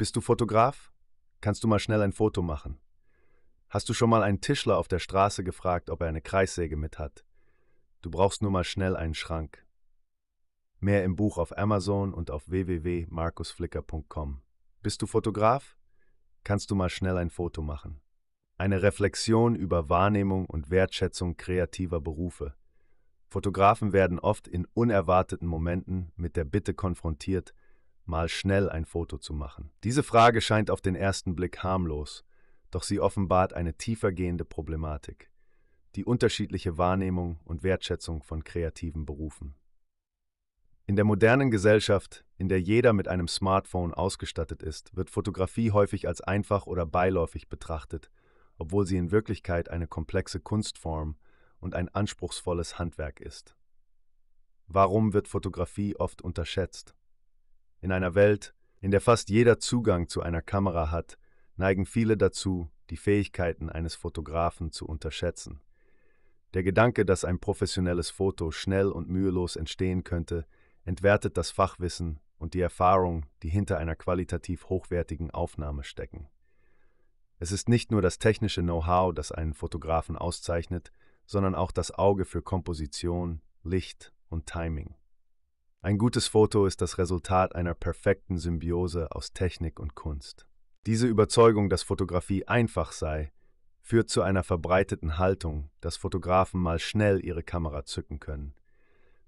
Bist du Fotograf? Kannst du mal schnell ein Foto machen? Hast du schon mal einen Tischler auf der Straße gefragt, ob er eine Kreissäge mit hat? Du brauchst nur mal schnell einen Schrank. Mehr im Buch auf Amazon und auf www.markusflicker.com. Bist du Fotograf? Kannst du mal schnell ein Foto machen? Eine Reflexion über Wahrnehmung und Wertschätzung kreativer Berufe. Fotografen werden oft in unerwarteten Momenten mit der Bitte konfrontiert, mal schnell ein Foto zu machen. Diese Frage scheint auf den ersten Blick harmlos, doch sie offenbart eine tiefergehende Problematik, die unterschiedliche Wahrnehmung und Wertschätzung von kreativen Berufen. In der modernen Gesellschaft, in der jeder mit einem Smartphone ausgestattet ist, wird Fotografie häufig als einfach oder beiläufig betrachtet, obwohl sie in Wirklichkeit eine komplexe Kunstform und ein anspruchsvolles Handwerk ist. Warum wird Fotografie oft unterschätzt? In einer Welt, in der fast jeder Zugang zu einer Kamera hat, neigen viele dazu, die Fähigkeiten eines Fotografen zu unterschätzen. Der Gedanke, dass ein professionelles Foto schnell und mühelos entstehen könnte, entwertet das Fachwissen und die Erfahrung, die hinter einer qualitativ hochwertigen Aufnahme stecken. Es ist nicht nur das technische Know-how, das einen Fotografen auszeichnet, sondern auch das Auge für Komposition, Licht und Timing. Ein gutes Foto ist das Resultat einer perfekten Symbiose aus Technik und Kunst. Diese Überzeugung, dass Fotografie einfach sei, führt zu einer verbreiteten Haltung, dass Fotografen mal schnell ihre Kamera zücken können.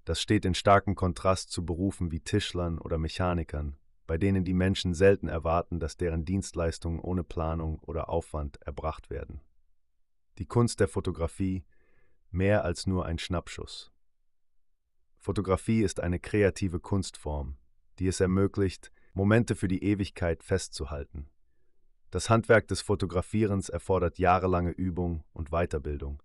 Das steht in starkem Kontrast zu Berufen wie Tischlern oder Mechanikern, bei denen die Menschen selten erwarten, dass deren Dienstleistungen ohne Planung oder Aufwand erbracht werden. Die Kunst der Fotografie mehr als nur ein Schnappschuss. Fotografie ist eine kreative Kunstform, die es ermöglicht, Momente für die Ewigkeit festzuhalten. Das Handwerk des Fotografierens erfordert jahrelange Übung und Weiterbildung.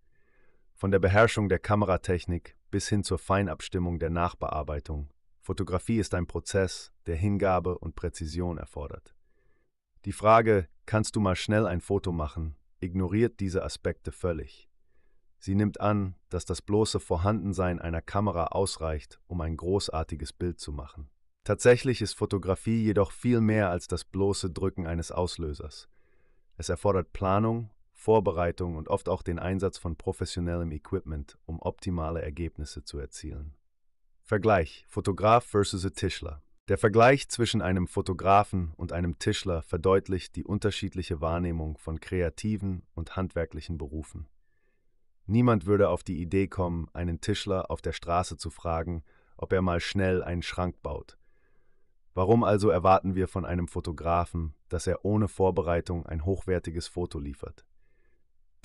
Von der Beherrschung der Kameratechnik bis hin zur Feinabstimmung der Nachbearbeitung. Fotografie ist ein Prozess, der Hingabe und Präzision erfordert. Die Frage, kannst du mal schnell ein Foto machen, ignoriert diese Aspekte völlig. Sie nimmt an, dass das bloße Vorhandensein einer Kamera ausreicht, um ein großartiges Bild zu machen. Tatsächlich ist Fotografie jedoch viel mehr als das bloße Drücken eines Auslösers. Es erfordert Planung, Vorbereitung und oft auch den Einsatz von professionellem Equipment, um optimale Ergebnisse zu erzielen. Vergleich Fotograf versus a Tischler. Der Vergleich zwischen einem Fotografen und einem Tischler verdeutlicht die unterschiedliche Wahrnehmung von kreativen und handwerklichen Berufen. Niemand würde auf die Idee kommen, einen Tischler auf der Straße zu fragen, ob er mal schnell einen Schrank baut. Warum also erwarten wir von einem Fotografen, dass er ohne Vorbereitung ein hochwertiges Foto liefert?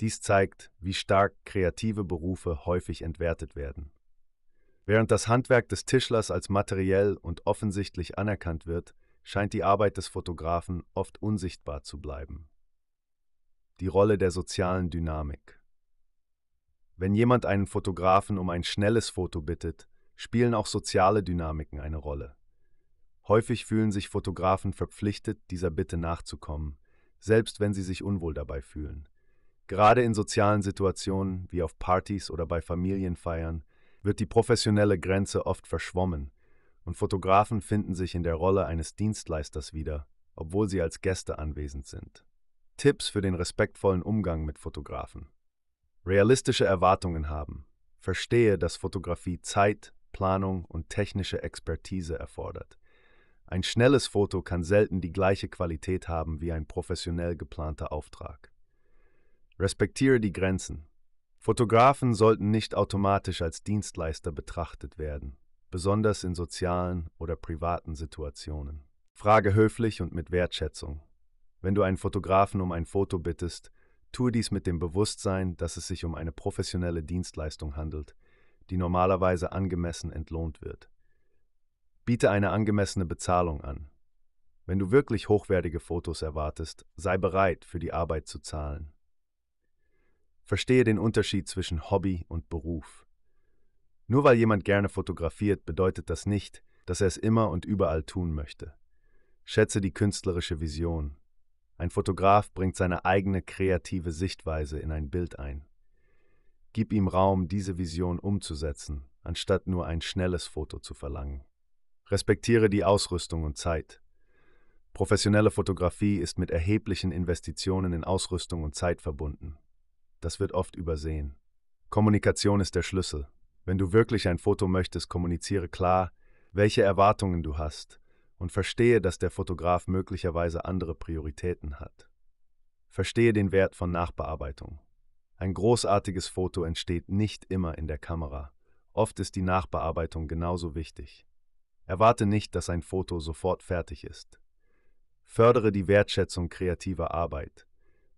Dies zeigt, wie stark kreative Berufe häufig entwertet werden. Während das Handwerk des Tischlers als materiell und offensichtlich anerkannt wird, scheint die Arbeit des Fotografen oft unsichtbar zu bleiben. Die Rolle der sozialen Dynamik wenn jemand einen Fotografen um ein schnelles Foto bittet, spielen auch soziale Dynamiken eine Rolle. Häufig fühlen sich Fotografen verpflichtet, dieser Bitte nachzukommen, selbst wenn sie sich unwohl dabei fühlen. Gerade in sozialen Situationen wie auf Partys oder bei Familienfeiern wird die professionelle Grenze oft verschwommen und Fotografen finden sich in der Rolle eines Dienstleisters wieder, obwohl sie als Gäste anwesend sind. Tipps für den respektvollen Umgang mit Fotografen. Realistische Erwartungen haben. Verstehe, dass Fotografie Zeit, Planung und technische Expertise erfordert. Ein schnelles Foto kann selten die gleiche Qualität haben wie ein professionell geplanter Auftrag. Respektiere die Grenzen. Fotografen sollten nicht automatisch als Dienstleister betrachtet werden, besonders in sozialen oder privaten Situationen. Frage höflich und mit Wertschätzung. Wenn du einen Fotografen um ein Foto bittest, Tue dies mit dem Bewusstsein, dass es sich um eine professionelle Dienstleistung handelt, die normalerweise angemessen entlohnt wird. Biete eine angemessene Bezahlung an. Wenn du wirklich hochwertige Fotos erwartest, sei bereit, für die Arbeit zu zahlen. Verstehe den Unterschied zwischen Hobby und Beruf. Nur weil jemand gerne fotografiert, bedeutet das nicht, dass er es immer und überall tun möchte. Schätze die künstlerische Vision. Ein Fotograf bringt seine eigene kreative Sichtweise in ein Bild ein. Gib ihm Raum, diese Vision umzusetzen, anstatt nur ein schnelles Foto zu verlangen. Respektiere die Ausrüstung und Zeit. Professionelle Fotografie ist mit erheblichen Investitionen in Ausrüstung und Zeit verbunden. Das wird oft übersehen. Kommunikation ist der Schlüssel. Wenn du wirklich ein Foto möchtest, kommuniziere klar, welche Erwartungen du hast, und verstehe, dass der Fotograf möglicherweise andere Prioritäten hat. Verstehe den Wert von Nachbearbeitung. Ein großartiges Foto entsteht nicht immer in der Kamera. Oft ist die Nachbearbeitung genauso wichtig. Erwarte nicht, dass ein Foto sofort fertig ist. Fördere die Wertschätzung kreativer Arbeit.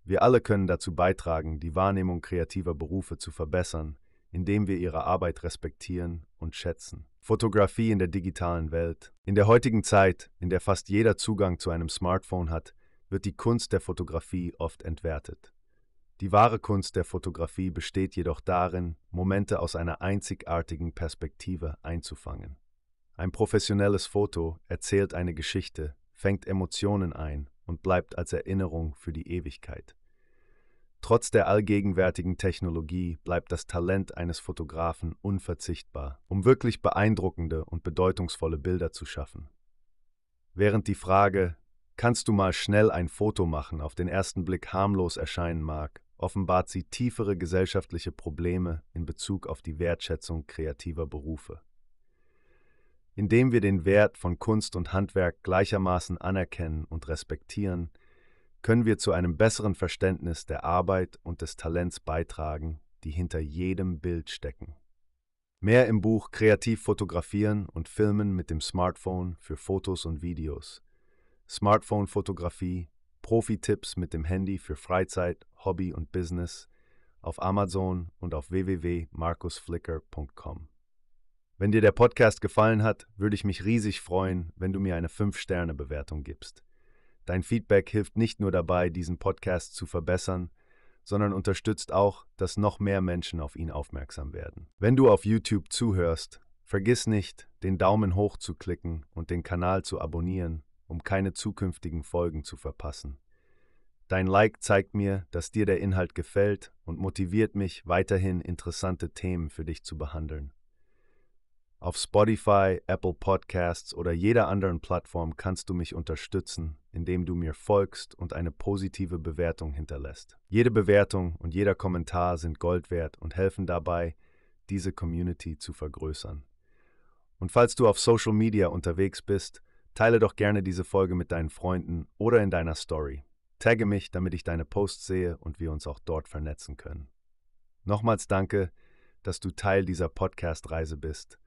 Wir alle können dazu beitragen, die Wahrnehmung kreativer Berufe zu verbessern, indem wir ihre Arbeit respektieren und schätzen. Fotografie in der digitalen Welt. In der heutigen Zeit, in der fast jeder Zugang zu einem Smartphone hat, wird die Kunst der Fotografie oft entwertet. Die wahre Kunst der Fotografie besteht jedoch darin, Momente aus einer einzigartigen Perspektive einzufangen. Ein professionelles Foto erzählt eine Geschichte, fängt Emotionen ein und bleibt als Erinnerung für die Ewigkeit. Trotz der allgegenwärtigen Technologie bleibt das Talent eines Fotografen unverzichtbar, um wirklich beeindruckende und bedeutungsvolle Bilder zu schaffen. Während die Frage, kannst du mal schnell ein Foto machen, auf den ersten Blick harmlos erscheinen mag, offenbart sie tiefere gesellschaftliche Probleme in Bezug auf die Wertschätzung kreativer Berufe. Indem wir den Wert von Kunst und Handwerk gleichermaßen anerkennen und respektieren, können wir zu einem besseren Verständnis der Arbeit und des Talents beitragen, die hinter jedem Bild stecken. Mehr im Buch Kreativ fotografieren und filmen mit dem Smartphone für Fotos und Videos. Smartphone-Fotografie, Profi-Tipps mit dem Handy für Freizeit, Hobby und Business auf Amazon und auf www.markusflicker.com. Wenn dir der Podcast gefallen hat, würde ich mich riesig freuen, wenn du mir eine 5-Sterne-Bewertung gibst. Dein Feedback hilft nicht nur dabei, diesen Podcast zu verbessern, sondern unterstützt auch, dass noch mehr Menschen auf ihn aufmerksam werden. Wenn du auf YouTube zuhörst, vergiss nicht, den Daumen hoch zu klicken und den Kanal zu abonnieren, um keine zukünftigen Folgen zu verpassen. Dein Like zeigt mir, dass dir der Inhalt gefällt und motiviert mich, weiterhin interessante Themen für dich zu behandeln. Auf Spotify, Apple Podcasts oder jeder anderen Plattform kannst du mich unterstützen, indem du mir folgst und eine positive Bewertung hinterlässt. Jede Bewertung und jeder Kommentar sind Gold wert und helfen dabei, diese Community zu vergrößern. Und falls du auf Social Media unterwegs bist, teile doch gerne diese Folge mit deinen Freunden oder in deiner Story. Tagge mich, damit ich deine Posts sehe und wir uns auch dort vernetzen können. Nochmals danke, dass du Teil dieser Podcast-Reise bist.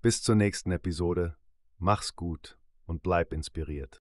Bis zur nächsten Episode. Mach's gut und bleib inspiriert.